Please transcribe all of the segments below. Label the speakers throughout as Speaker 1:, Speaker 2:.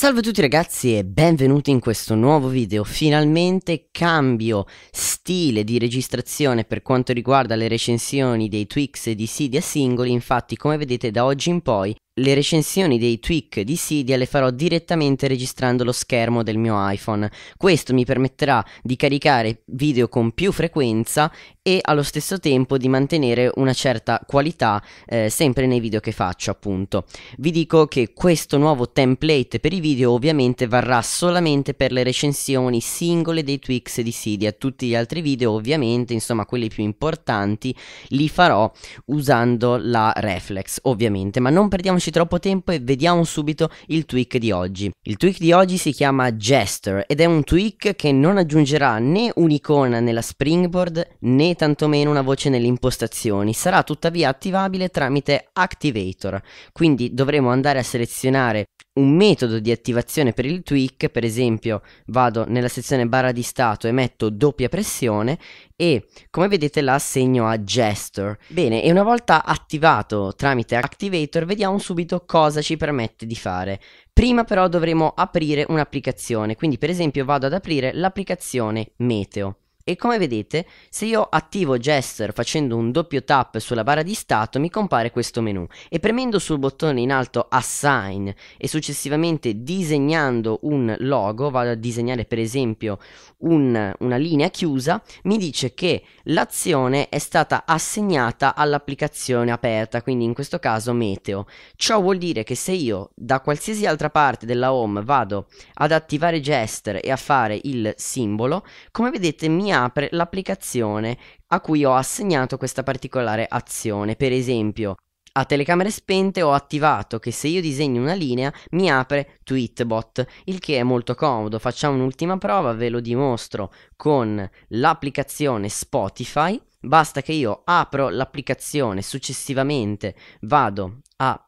Speaker 1: Salve a tutti ragazzi e benvenuti in questo nuovo video. Finalmente cambio stile di registrazione per quanto riguarda le recensioni dei Twix e di Sidia singoli, infatti come vedete da oggi in poi le recensioni dei tweak di Cydia le farò direttamente registrando lo schermo del mio iPhone. Questo mi permetterà di caricare video con più frequenza e allo stesso tempo di mantenere una certa qualità eh, sempre nei video che faccio, appunto. Vi dico che questo nuovo template per i video ovviamente varrà solamente per le recensioni singole dei tweaks di Cydia. Tutti gli altri video, ovviamente, insomma, quelli più importanti, li farò usando la Reflex, ovviamente, ma non perdiamoci perderci troppo tempo e vediamo subito il tweak di oggi. Il tweak di oggi si chiama Jester ed è un tweak che non aggiungerà né un'icona nella springboard né tantomeno una voce nelle impostazioni, sarà tuttavia attivabile tramite Activator, quindi dovremo andare a selezionare un metodo di attivazione per il tweak, per esempio vado nella sezione barra di stato e metto doppia pressione e come vedete la assegno a gesture. Bene, e una volta attivato tramite Activator vediamo subito cosa ci permette di fare. Prima però dovremo aprire un'applicazione, quindi per esempio vado ad aprire l'applicazione Meteo e come vedete se io attivo Jester facendo un doppio tap sulla barra di stato mi compare questo menu e premendo sul bottone in alto Assign e successivamente disegnando un logo, vado a disegnare per esempio un, una linea chiusa, mi dice che l'azione è stata assegnata all'applicazione aperta, quindi in questo caso Meteo. Ciò vuol dire che se io da qualsiasi altra parte della home vado ad attivare Jester e a fare il simbolo, come vedete mi ha apre l'applicazione a cui ho assegnato questa particolare azione. Per esempio, a telecamere spente ho attivato che se io disegno una linea mi apre Tweetbot, il che è molto comodo. Facciamo un'ultima prova, ve lo dimostro con l'applicazione Spotify. Basta che io apro l'applicazione, successivamente vado a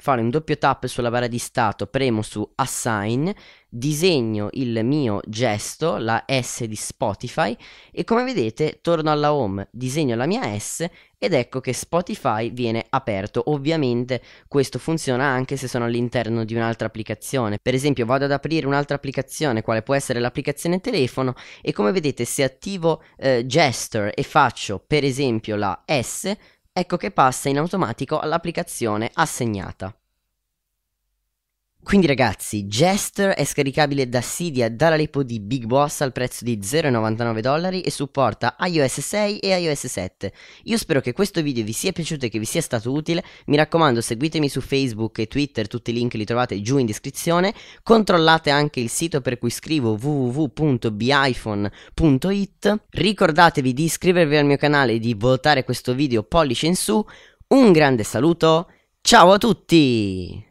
Speaker 1: fare un doppio tap sulla barra di stato, premo su Assign, disegno il mio gesto, la S di Spotify e come vedete torno alla home, disegno la mia S ed ecco che Spotify viene aperto. Ovviamente questo funziona anche se sono all'interno di un'altra applicazione. Per esempio vado ad aprire un'altra applicazione, quale può essere l'applicazione telefono e come vedete se attivo eh, gesture e faccio per esempio la S ecco che passa in automatico all'applicazione assegnata. Quindi ragazzi, Jester è scaricabile da Cydia dalla repo di Big Boss al prezzo di 0,99 dollari e supporta iOS 6 e iOS 7. Io spero che questo video vi sia piaciuto e che vi sia stato utile, mi raccomando seguitemi su Facebook e Twitter, tutti i link li trovate giù in descrizione, controllate anche il sito per cui scrivo www.biphone.it, ricordatevi di iscrivervi al mio canale e di votare questo video pollice in su, un grande saluto, ciao a tutti!